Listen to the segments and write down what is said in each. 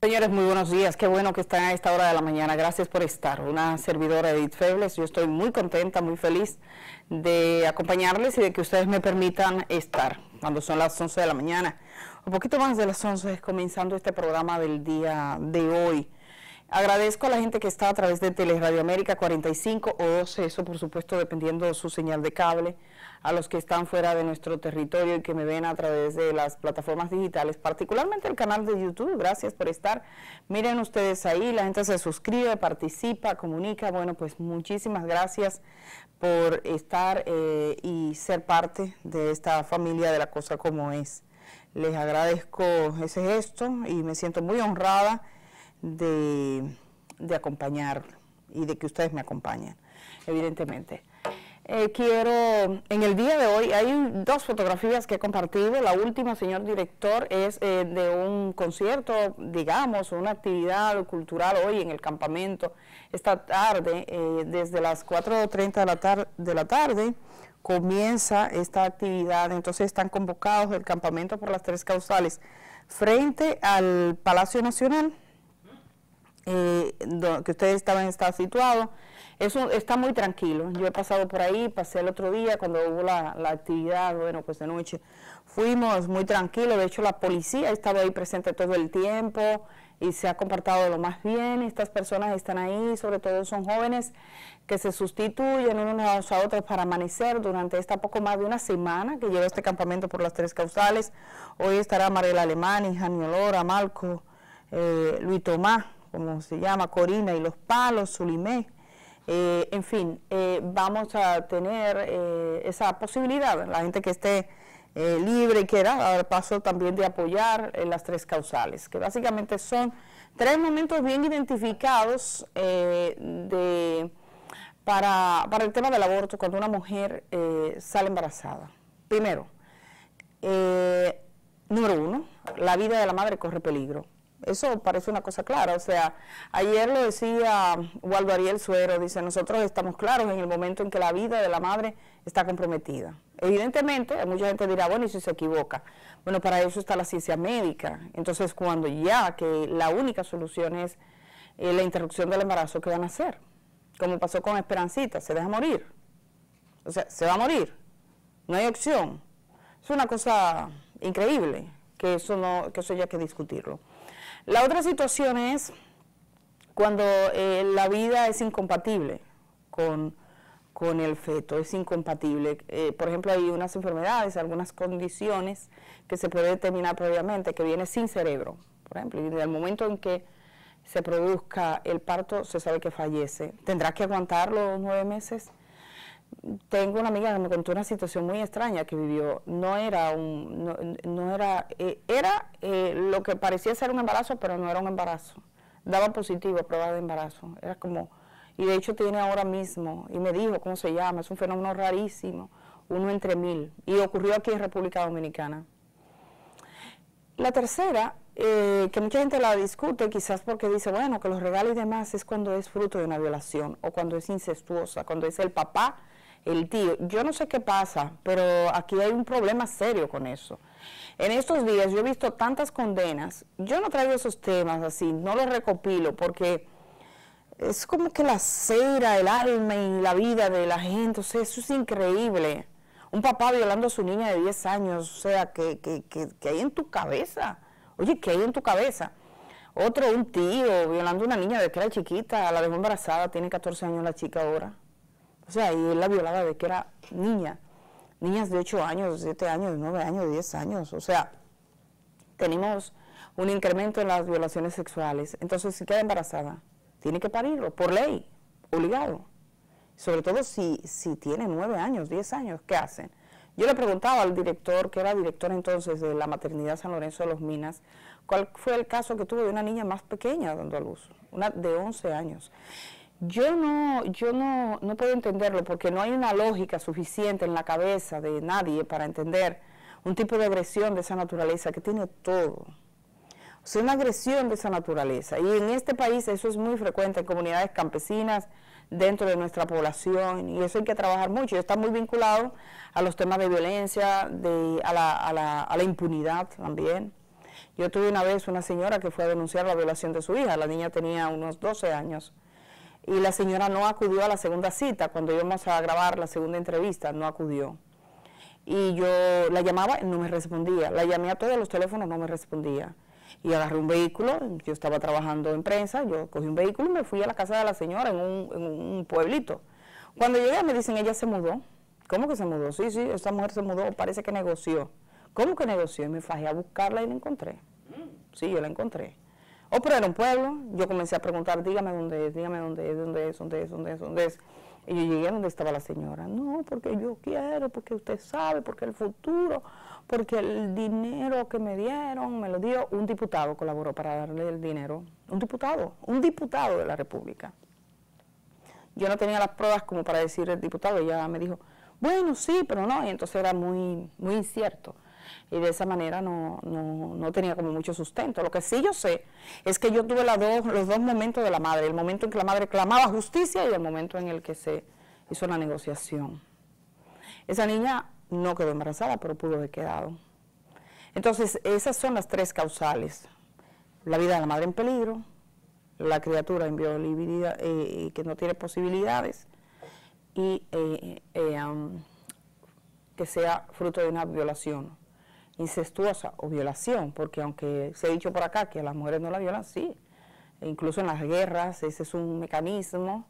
Señores, muy buenos días. Qué bueno que están a esta hora de la mañana. Gracias por estar. Una servidora Edith Febles. Yo estoy muy contenta, muy feliz de acompañarles y de que ustedes me permitan estar cuando son las 11 de la mañana. Un poquito más de las 11 comenzando este programa del día de hoy. Agradezco a la gente que está a través de Radio América 45 o 12, eso por supuesto dependiendo de su señal de cable a los que están fuera de nuestro territorio y que me ven a través de las plataformas digitales, particularmente el canal de YouTube. Gracias por estar. Miren ustedes ahí, la gente se suscribe, participa, comunica. Bueno, pues muchísimas gracias por estar eh, y ser parte de esta familia de la cosa como es. Les agradezco ese gesto y me siento muy honrada de, de acompañar y de que ustedes me acompañen, evidentemente. Eh, quiero, en el día de hoy, hay dos fotografías que he compartido. La última, señor director, es eh, de un concierto, digamos, una actividad cultural hoy en el campamento, esta tarde, eh, desde las 4.30 de, la de la tarde, comienza esta actividad. Entonces están convocados el campamento por las tres causales. Frente al Palacio Nacional, donde que ustedes estaban situados situado, está muy tranquilo. Yo he pasado por ahí, pasé el otro día cuando hubo la, actividad, bueno, pues de noche. Fuimos muy tranquilos, de hecho la policía ha estado ahí presente todo el tiempo y se ha comportado lo más bien. Estas personas están ahí, sobre todo son jóvenes que se sustituyen unos a otros para amanecer durante esta poco más de una semana que lleva este campamento por las tres causales. Hoy estará Mariela Alemán, Lora, Malco, eh, Luis Tomás, como se llama, Corina y Los Palos, Sulimé. Eh, en fin, eh, vamos a tener eh, esa posibilidad, la gente que esté libre y quiera dar paso también de apoyar las tres causales, que básicamente son tres momentos bien identificados para, el tema del aborto cuando una mujer sale embarazada. Primero, número uno, la vida de la madre corre peligro. Eso parece una cosa clara. O sea, ayer lo decía Waldo Ariel Suero, dice, nosotros estamos claros en el momento en que la vida de la madre está comprometida. Evidentemente, mucha gente dirá, bueno, ¿y si se equivoca? Bueno, para eso está la ciencia médica. Entonces, cuando ya que la única solución es eh, la interrupción del embarazo, ¿qué van a hacer? Como pasó con Esperancita, se deja morir. O sea, se va a morir. No hay opción. Es una cosa increíble, que eso, no, que eso ya hay que discutirlo. La otra situación es cuando eh, la vida es incompatible con, el feto, es incompatible. Eh, por ejemplo, hay unas enfermedades, algunas condiciones que se puede determinar previamente, que viene sin cerebro, por ejemplo, y en el momento en que se produzca el parto, se sabe que fallece. ¿Tendrá que aguantarlo nueve meses? tengo una amiga que me contó una situación muy extraña que vivió. No era un, no, era, eh, era eh, lo que parecía ser un embarazo, pero no era un embarazo. Daba positivo prueba de embarazo. Era como, y de hecho tiene ahora mismo, y me dijo cómo se llama, es un fenómeno rarísimo, uno entre mil, y ocurrió aquí en República Dominicana. La tercera, eh, que mucha gente la discute quizás porque dice, bueno, que los regalos y demás es cuando es fruto de una violación o cuando es incestuosa, cuando es el papá el tío. Yo no sé qué pasa, pero aquí hay un problema serio con eso. En estos días yo he visto tantas condenas. Yo no traigo esos temas así, no los recopilo porque es como que la cera, el alma y la vida de la gente. O sea, eso es increíble. Un papá violando a su niña de 10 años, o sea, que, que, hay en tu cabeza. Oye, ¿qué hay en tu cabeza? Otro, un tío violando a una niña de que era chiquita, la dejó embarazada, tiene 14 años la chica ahora. O sea, y él la violaba de que era niña, niñas de 8 años, 7 años, 9 años, 10 años. O sea, tenemos un incremento en las violaciones sexuales. Entonces, si queda embarazada, tiene que parirlo, por ley, obligado. Sobre todo si, si tiene 9 años, 10 años, ¿qué hacen? Yo le preguntaba al director, que era director entonces de la maternidad San Lorenzo de los Minas, cuál fue el caso que tuvo de una niña más pequeña dando a luz, una de 11 años. Yo no, yo no, puedo entenderlo porque no hay una lógica suficiente en la cabeza de nadie para entender un tipo de agresión de esa naturaleza que tiene todo. O sea, una agresión de esa naturaleza. Y en este país eso es muy frecuente en comunidades campesinas, dentro de nuestra población, y eso hay que trabajar mucho. Y Está muy vinculado a los temas de violencia, de, a, la, a, la, a la impunidad también. Yo tuve una vez una señora que fue a denunciar la violación de su hija, la niña tenía unos 12 años y la señora no acudió a la segunda cita, cuando íbamos a grabar la segunda entrevista, no acudió. Y yo la llamaba, y no me respondía, la llamé a todos los teléfonos, no me respondía. Y agarré un vehículo, yo estaba trabajando en prensa, yo cogí un vehículo y me fui a la casa de la señora en un, en un pueblito. Cuando llegué me dicen, ella se mudó. ¿Cómo que se mudó? Sí, sí, esta mujer se mudó, parece que negoció. ¿Cómo que negoció? Y me fajé a buscarla y la encontré. Sí, yo la encontré. O oh, pero era un pueblo, yo comencé a preguntar, dígame dónde es, dígame dónde es, dónde es, dónde es, dónde es, dónde es. Y yo llegué a donde estaba la señora. No, porque yo quiero, porque usted sabe, porque el futuro, porque el dinero que me dieron, me lo dio un diputado, colaboró para darle el dinero. Un diputado, un diputado de la República. Yo no tenía las pruebas como para decir el diputado, ella me dijo, bueno, sí, pero no, y entonces era muy, muy incierto y de esa manera no, tenía como mucho sustento. Lo que sí yo sé es que yo tuve los dos momentos de la madre, el momento en que la madre clamaba justicia y el momento en el que se hizo la negociación. Esa niña no quedó embarazada, pero pudo haber quedado. Entonces, esas son las tres causales. La vida de la madre en peligro, la criatura en y eh, que no tiene posibilidades, y eh, eh, um, que sea fruto de una violación incestuosa o violación, porque aunque se ha dicho por acá que las mujeres no la violan, sí. E incluso en las guerras ese es un mecanismo.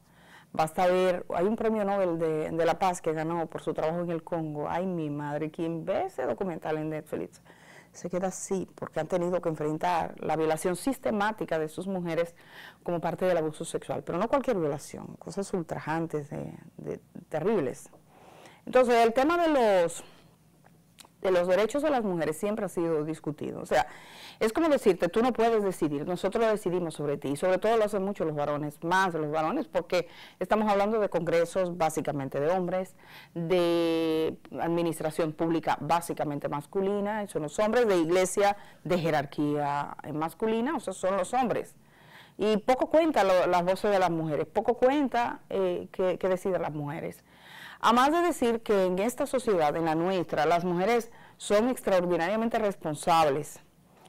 Basta ver, hay un premio Nobel de, la Paz que ganó por su trabajo en el Congo. Ay, mi madre, quien ve ese documental en Netflix se queda así, porque han tenido que enfrentar la violación sistemática de sus mujeres como parte del abuso sexual, pero no cualquier violación, cosas ultrajantes, de, terribles. Entonces, el tema de los de los derechos de las mujeres siempre ha sido discutido. O sea, es como decirte, tú no puedes decidir, nosotros decidimos sobre ti, y sobre todo lo hacen mucho los varones, más los varones, porque estamos hablando de congresos básicamente de hombres, de administración pública básicamente masculina, son los hombres, de iglesia de jerarquía masculina, o sea, son los hombres. Y poco cuenta la las voces de las mujeres, poco cuenta eh, que, que las mujeres. A más de decir que en esta sociedad, en la nuestra, las mujeres son extraordinariamente responsables.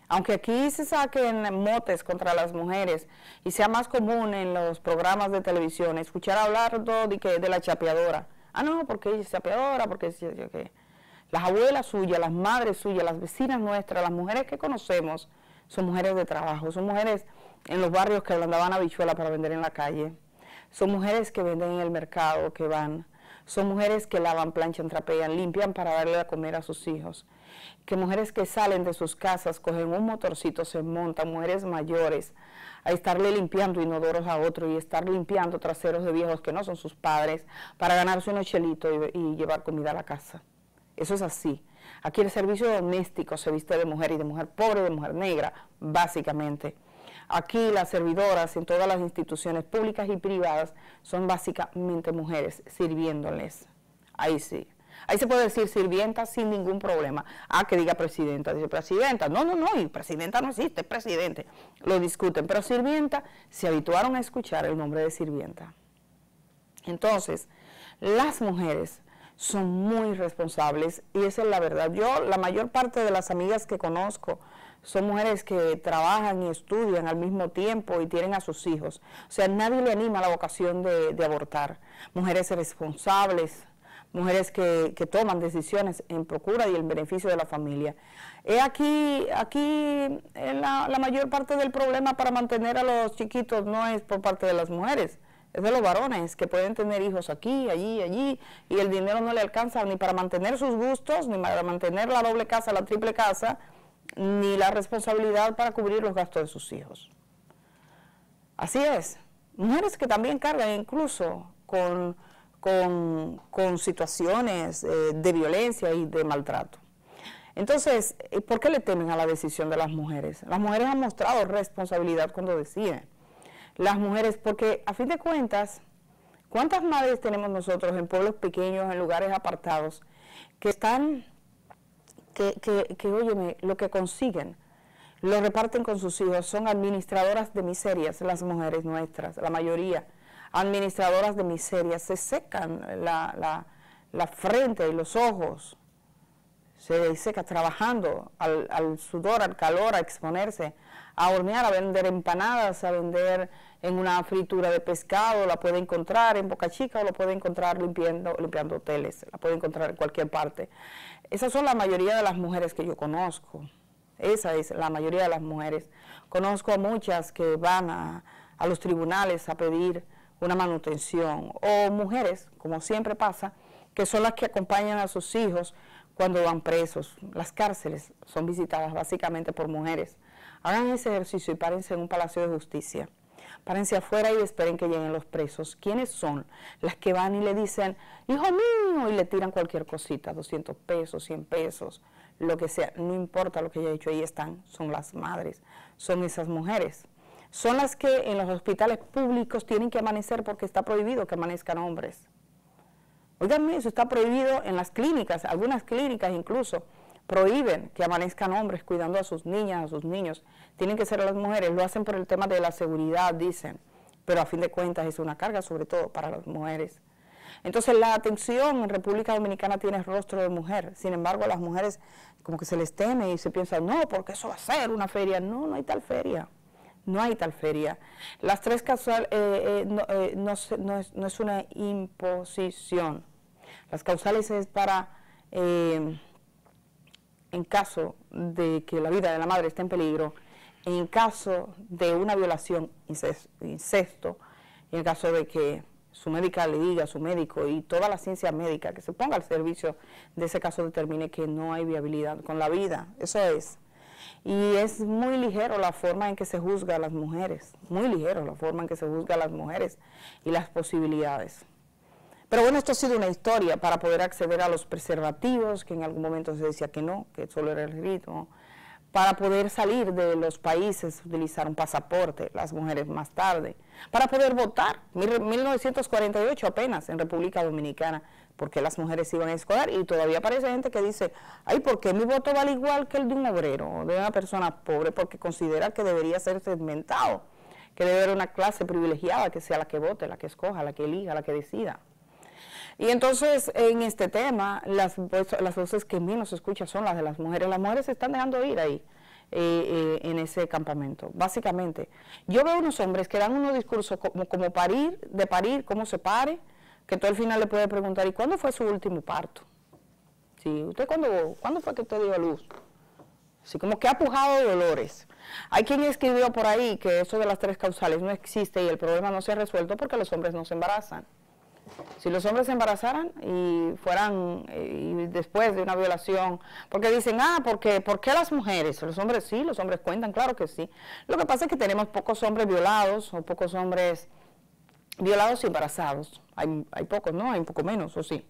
Aunque aquí se saquen motes contra las mujeres y sea más común en los programas de televisión escuchar hablar de, de la chapeadora. Ah, no, porque ella es chapeadora, porque las abuelas suyas, las madres suyas, las vecinas nuestras, las mujeres que conocemos, son mujeres de trabajo, son mujeres en los barrios que andaban a habichuela para vender en la calle, son mujeres que venden en el mercado, que van son mujeres que lavan, planchan, trapean, limpian para darle a comer a sus hijos. Que mujeres que salen de sus casas, cogen un motorcito, se montan, mujeres mayores, a estarle limpiando inodoros a otro y estar limpiando traseros de viejos que no son sus padres para ganarse un ochelito y, y llevar comida a la casa. Eso es así. Aquí el servicio doméstico se viste de mujer y de mujer pobre, de mujer negra, básicamente. Aquí las servidoras en todas las instituciones públicas y privadas son básicamente mujeres sirviéndoles. Ahí sí. Ahí se puede decir sirvienta sin ningún problema. Ah, que diga presidenta, dice presidenta. No, no, no, y presidenta no existe, es presidente. Lo discuten, pero sirvienta, se habituaron a escuchar el nombre de sirvienta. Entonces, las mujeres son muy responsables y esa es la verdad. Yo, la mayor parte de las amigas que conozco, son mujeres que trabajan y estudian al mismo tiempo y tienen a sus hijos. O sea, nadie le anima la vocación de, abortar. Mujeres responsables, mujeres que, toman decisiones en procura y en beneficio de la familia. He aquí, aquí eh, la, la, mayor parte del problema para mantener a los chiquitos no es por parte de las mujeres, es de los varones que pueden tener hijos aquí, allí, allí, y el dinero no le alcanza ni para mantener sus gustos, ni para mantener la doble casa, la triple casa, ni la responsabilidad para cubrir los gastos de sus hijos. Así es, mujeres que también cargan incluso con, con, situaciones eh, de violencia y de maltrato. Entonces, eh, ¿por qué le temen a la decisión de las mujeres? Las mujeres han mostrado responsabilidad cuando deciden. Las mujeres, porque a fin de cuentas, ¿cuántas madres tenemos nosotros en pueblos pequeños, en lugares apartados, que están que, que, lo que consiguen lo reparten con sus hijos, son administradoras de miserias, las mujeres nuestras, la mayoría, administradoras de miserias, se secan la, la, la frente y los ojos, se seca trabajando al sudor, al calor, a exponerse a hornear, a vender empanadas, a vender en una fritura de pescado, la puede encontrar en Boca Chica o la puede encontrar limpiando, limpiando hoteles, la puede encontrar en cualquier parte. Esas son la mayoría de las mujeres que yo conozco, esa es la mayoría de las mujeres. Conozco a muchas que van a, a los tribunales a pedir una manutención o mujeres, como siempre pasa, que son las que acompañan a sus hijos cuando van presos. Las cárceles son visitadas básicamente por mujeres. Hagan ese ejercicio y párense en un palacio de justicia. Párense afuera y esperen que lleguen los presos. ¿Quiénes son? Las que van y le dicen, hijo mío, y le tiran cualquier cosita, 200 pesos, 100 pesos, lo que sea. No importa lo que haya hecho, ahí están, son las madres, son esas mujeres. Son las que en los hospitales públicos tienen que amanecer porque está prohibido que amanezcan hombres. Oiganme, eso está prohibido en las clínicas, algunas clínicas incluso prohíben que amanezcan hombres cuidando a sus niñas, a sus niños. Tienen que ser las mujeres, lo hacen por el tema de la seguridad, dicen, pero a fin de cuentas es una carga sobre todo para las mujeres. Entonces la atención en República Dominicana tiene rostro de mujer, sin embargo las mujeres como que se les teme y se piensa, no, porque eso va a ser una feria. No, no hay tal feria, no hay tal feria. Las tres causales eh, eh, eh, es, no, es, una imposición. Las causales es para en caso de que la vida de la madre esté en peligro, en caso de una violación, incesto, en caso de que su médica le diga, a su médico y toda la ciencia médica que se ponga al servicio de ese caso determine que no hay viabilidad con la vida. Eso es. Y es muy ligero la forma en que se juzga a las mujeres, muy ligero la forma en que se juzga a las mujeres y las posibilidades. Pero bueno, esto ha sido una historia para poder acceder a los preservativos, que en algún momento se decía que no, que solo era el ritmo, para poder salir de los países, utilizar un pasaporte, las mujeres más tarde, para poder votar, 1948 apenas en República Dominicana, porque las mujeres iban a escolar y todavía aparece gente que dice, ay, ¿por qué mi voto vale igual que el de un obrero de una persona pobre? Porque considera que debería ser segmentado, que debe haber una clase privilegiada que sea la que vote, la que escoja, la que elija, la que decida. Y entonces, en este tema, las, las voces que menos se escuchan son las de las mujeres. Las mujeres se están dejando ir ahí. Eh, eh, en ese campamento, básicamente. Yo veo unos hombres que dan unos discursos como, parir, de parir, cómo se pare, que todo al final le puedes preguntar, ¿y cuándo fue su último parto? Sí, ¿usted cuándo, fue que usted dio a luz? Así como que ha pujado de dolores. Hay quien escribió por ahí que eso de las tres causales no existe y el problema no se ha resuelto porque los hombres no se embarazan. Si los hombres se embarazaran y fueran eh, y después de una violación, porque dicen, ah, porque, ¿por qué las mujeres? Los hombres sí, los hombres cuentan, claro que sí. Lo que pasa es que tenemos pocos hombres violados o pocos hombres violados y embarazados. Hay, hay pocos, ¿no? Hay un poco menos, o sí.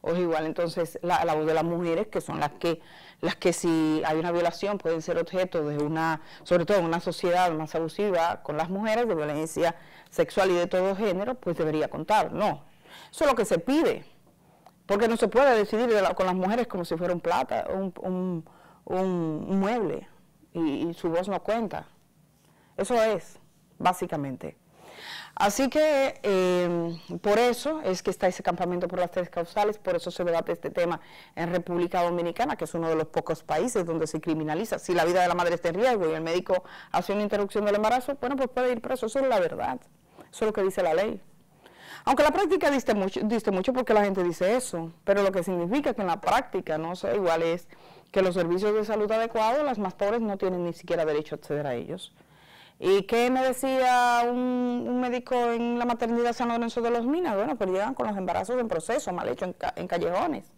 O es igual, entonces, la, la voz de las mujeres, que son las que, las que si hay una violación pueden ser objeto de una, sobre todo en una sociedad más abusiva con las mujeres, de violencia sexual y de todo género, pues debería contar. No, eso es lo que se pide, porque no se puede decidir con las mujeres como si fuera un plata, un, un, mueble, y, su voz no cuenta. Eso es, básicamente. Así que em, por eso es que está ese campamento por las tres causales, por eso se debate este tema en República Dominicana, que es uno de los pocos países donde se criminaliza. Si la vida de la madre está en riesgo y el médico hace una interrupción del embarazo, bueno, pues puede ir preso, eso es la verdad, eso es lo que dice la ley. Aunque la práctica diste mucho, mucho porque la gente dice eso, pero lo que significa que en la práctica no sea igual es que los servicios de salud adecuados, las más pobres no tienen ni siquiera derecho a acceder a ellos. ¿Y qué me decía un, médico en la maternidad San Lorenzo de los Minas? Bueno, pues llegan con los embarazos en proceso, mal hecho en, callejones.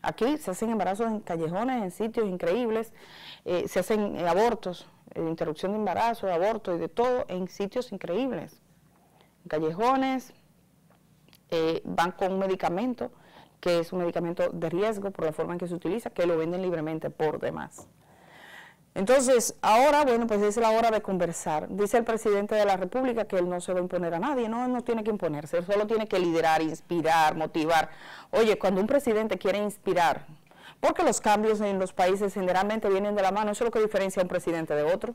Aquí se hacen embarazos en callejones, en sitios increíbles, eh, se hacen eh, abortos, eh, interrupción de embarazo, aborto y de todo en sitios increíbles, en callejones, eh, van con un medicamento que es un medicamento de riesgo por la forma en que se utiliza, que lo venden libremente por demás. Entonces, ahora, bueno, pues es la hora de conversar. Dice el presidente de la República que él no se va a imponer a nadie, no, no tiene que imponerse, él solo tiene que liderar, inspirar, motivar. Oye, cuando un presidente quiere inspirar, porque los cambios en los países generalmente vienen de la mano, eso es lo que diferencia a un presidente de otro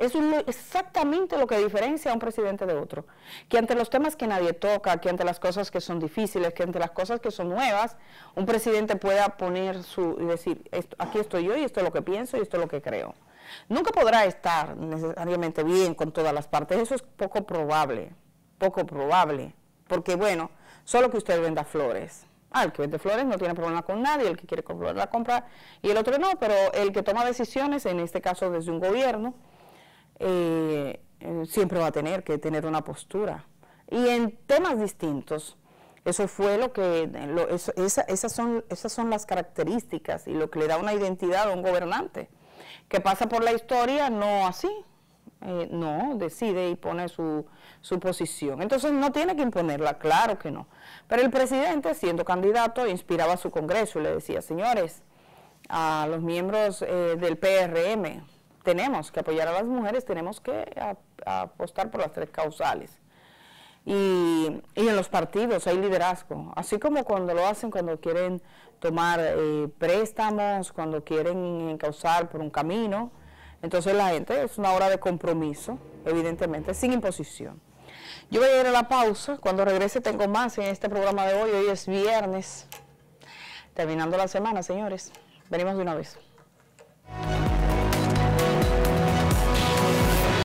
es exactamente lo que diferencia a un presidente de otro. Que ante los temas que nadie toca, que ante las cosas que son difíciles, que ante las cosas que son nuevas, un presidente pueda poner su y decir, aquí estoy yo y esto es lo que pienso y esto es lo que creo. Nunca podrá estar necesariamente bien con todas las partes, eso es poco probable, poco probable, porque bueno, solo que usted venda flores. Ah, el que vende flores no tiene problema con nadie, el que quiere comprar la compra y el otro no, pero el que toma decisiones, en este caso desde un gobierno, eh, eh, siempre va a tener que tener una postura. Y en temas distintos, eso fue lo que, esas, son, esas son las características y lo que le da una identidad a un gobernante, que pasa por la historia no así, eh, no, decide y pone su, su, posición. Entonces no tiene que imponerla, claro que no. Pero el presidente, siendo candidato, inspiraba a su Congreso y le decía, señores, a los miembros del PRM, tenemos que apoyar a las mujeres, tenemos que apostar por las tres causales. Y, en los partidos hay liderazgo, así como cuando lo hacen cuando quieren tomar eh, préstamos, cuando quieren encauzar por un camino. Entonces la gente es una hora de compromiso, evidentemente, sin imposición. Yo voy a ir a la pausa, cuando regrese tengo más en este programa de hoy, hoy es viernes, terminando la semana, señores. Venimos de una vez.